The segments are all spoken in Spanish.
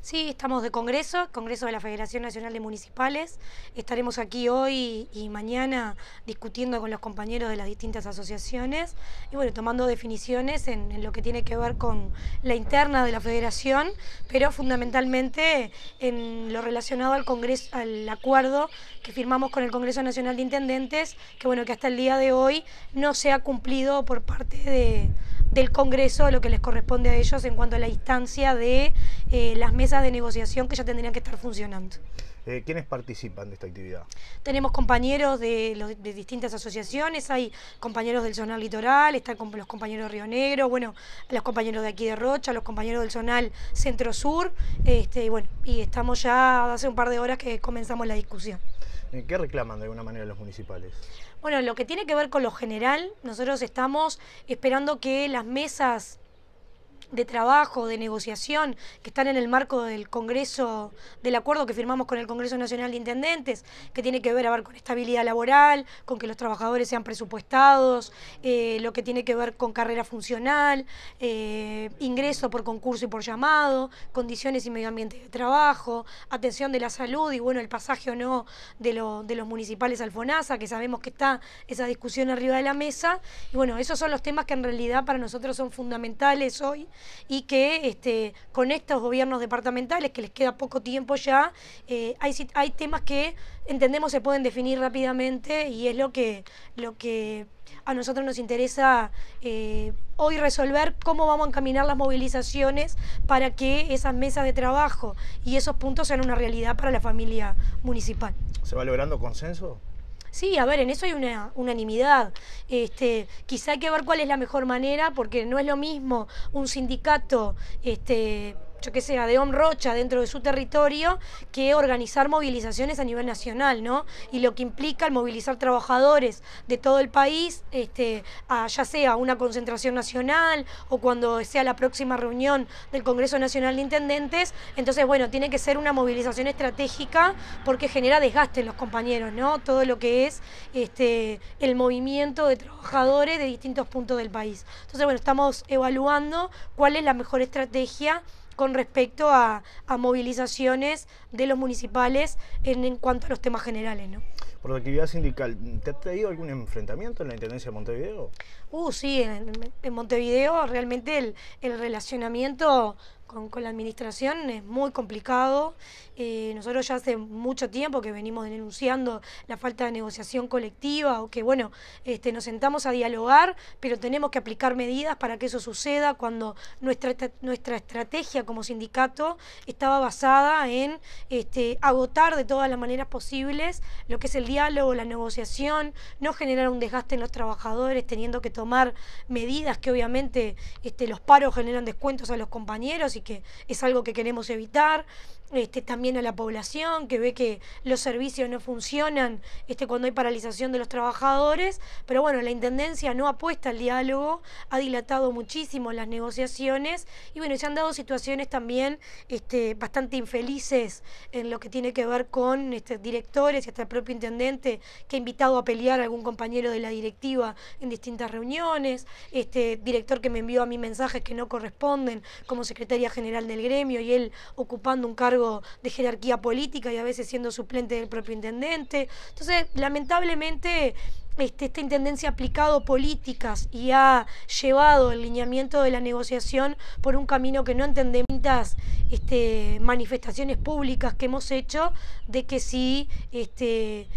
Sí, estamos de Congreso, Congreso de la Federación Nacional de Municipales. Estaremos aquí hoy y mañana discutiendo con los compañeros de las distintas asociaciones y bueno, tomando definiciones en, lo que tiene que ver con la interna de la Federación, pero fundamentalmente en lo relacionado al Congreso, al acuerdo que firmamos con el Congreso Nacional de Intendentes, que bueno, que hasta el día de hoy no se ha cumplido por parte de del Congreso lo que les corresponde a ellos en cuanto a la instancia de eh, las mesas de negociación que ya tendrían que estar funcionando. Eh, ¿Quiénes participan de esta actividad? Tenemos compañeros de, los, distintas asociaciones, hay compañeros del Zonal Litoral, están los compañeros de Río Negro, bueno, los compañeros de aquí de Rocha, los compañeros del Zonal Centro Sur, este, bueno, y estamos ya hace un par de horas que comenzamos la discusión. ¿Qué reclaman de alguna manera los municipales? Bueno, lo que tiene que ver con lo general, nosotros estamos esperando que las mesas de trabajo, de negociación, que están en el marco del Congreso, del acuerdo que firmamos con el Congreso Nacional de Intendentes, que tiene que ver, a ver con estabilidad laboral, con que los trabajadores sean presupuestados, eh, lo que tiene que ver con carrera funcional, eh, ingreso por concurso y por llamado, condiciones y medio ambiente de trabajo, atención de la salud y bueno, el pasaje o no de, de los municipales al FONASA, que sabemos que está esa discusión arriba de la mesa. Y bueno, esos son los temas que en realidad para nosotros son fundamentales hoy y que este, con estos gobiernos departamentales, que les queda poco tiempo ya, eh, hay, temas que entendemos se pueden definir rápidamente y es lo que, lo que a nosotros nos interesa eh, hoy resolver cómo vamos a encaminar las movilizaciones para que esas mesas de trabajo y esos puntos sean una realidad para la familia municipal. ¿Se va logrando consenso? Sí, a ver, en eso hay una unanimidad. Este, quizá hay que ver cuál es la mejor manera, porque no es lo mismo un sindicato este, que sea de honrocha dentro de su territorio que organizar movilizaciones a nivel nacional, ¿no? Y lo que implica el movilizar trabajadores de todo el país, este, ya sea una concentración nacional o cuando sea la próxima reunión del Congreso Nacional de Intendentes, entonces, bueno, tiene que ser una movilización estratégica porque genera desgaste en los compañeros, ¿no? Todo lo que es este, el movimiento de trabajadores de distintos puntos del país. Entonces, bueno, estamos evaluando cuál es la mejor estrategia con respecto a, movilizaciones de los municipales en, cuanto a los temas generales. ¿no? Por la actividad sindical, ¿te ha traído algún enfrentamiento en la Intendencia de Montevideo? Uh, sí, en, Montevideo realmente el, el relacionamiento con, la administración es muy complicado. Eh, nosotros ya hace mucho tiempo que venimos denunciando la falta de negociación colectiva o que, bueno, este, nos sentamos a dialogar, pero tenemos que aplicar medidas para que eso suceda cuando nuestra, nuestra estrategia como sindicato estaba basada en este, agotar de todas las maneras posibles lo que es el diálogo, la negociación, no generar un desgaste en los trabajadores teniendo que tomar medidas que obviamente este, los paros generan descuentos a los compañeros que es algo que queremos evitar. Este, también a la población que ve que los servicios no funcionan este, cuando hay paralización de los trabajadores. Pero bueno, la Intendencia no apuesta al diálogo, ha dilatado muchísimo las negociaciones y bueno, se han dado situaciones también este, bastante infelices en lo que tiene que ver con este, directores y hasta el propio intendente que ha invitado a pelear a algún compañero de la directiva en distintas reuniones, este director que me envió a mí mensajes que no corresponden como secretaria general del gremio y él ocupando un cargo de jerarquía política y a veces siendo suplente del propio intendente. Entonces, lamentablemente... Este, esta intendencia ha aplicado políticas y ha llevado el lineamiento de la negociación por un camino que no entendemos este, manifestaciones públicas que hemos hecho de que sí este,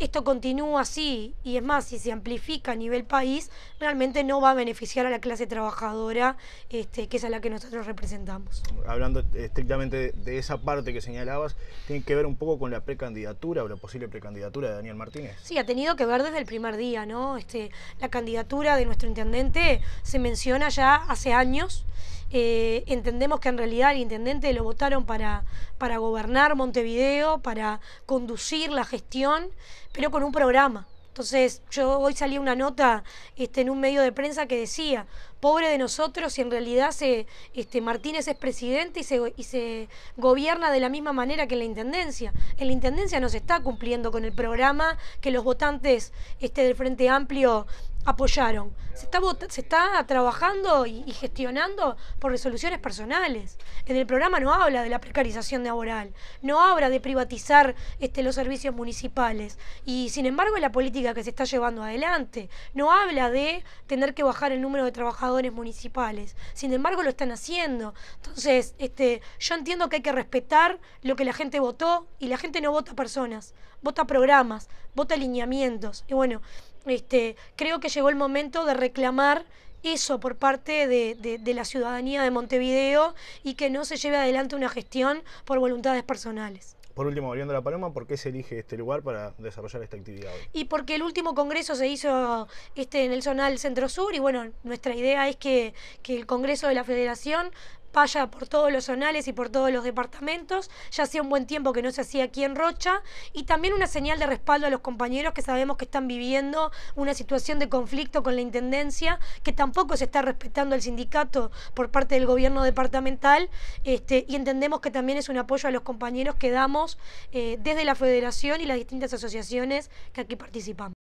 esto continúa así y es más, si se amplifica a nivel país, realmente no va a beneficiar a la clase trabajadora, este, que es a la que nosotros representamos. Hablando eh, estrictamente de, esa parte que señalabas, tiene que ver un poco con la precandidatura o la posible precandidatura de Daniel Martínez. Sí, ha tenido que ver desde el primer día, ¿no? Este, la candidatura de nuestro intendente se menciona ya hace años. Eh, entendemos que en realidad el intendente lo votaron para, para gobernar Montevideo, para conducir la gestión pero con un programa. Entonces, yo hoy salí una nota este, en un medio de prensa que decía, pobre de nosotros y en realidad se, este, Martínez es presidente y se, gobierna de la misma manera que en la Intendencia. En la Intendencia no se está cumpliendo con el programa que los votantes este, del Frente Amplio apoyaron. Se está, se está trabajando y, gestionando por resoluciones personales. En el programa no habla de la precarización laboral, no habla de privatizar este, los servicios municipales. Y sin embargo la política que se está llevando adelante. No habla de tener que bajar el número de trabajadores municipales. Sin embargo, lo están haciendo. Entonces, este, yo entiendo que hay que respetar lo que la gente votó y la gente no vota personas, vota programas, vota lineamientos. Y bueno, este, creo que llegó el momento de reclamar eso por parte de, la ciudadanía de Montevideo y que no se lleve adelante una gestión por voluntades personales. Por último, volviendo a La Paloma, ¿por qué se elige este lugar para desarrollar esta actividad Y porque el último congreso se hizo este, en el Zonal Centro Sur y bueno, nuestra idea es que, que el congreso de la Federación paya por todos los zonales y por todos los departamentos. Ya hacía un buen tiempo que no se hacía aquí en Rocha. Y también una señal de respaldo a los compañeros que sabemos que están viviendo una situación de conflicto con la Intendencia, que tampoco se está respetando el sindicato por parte del gobierno departamental. Este, y entendemos que también es un apoyo a los compañeros que damos eh, desde la federación y las distintas asociaciones que aquí participan.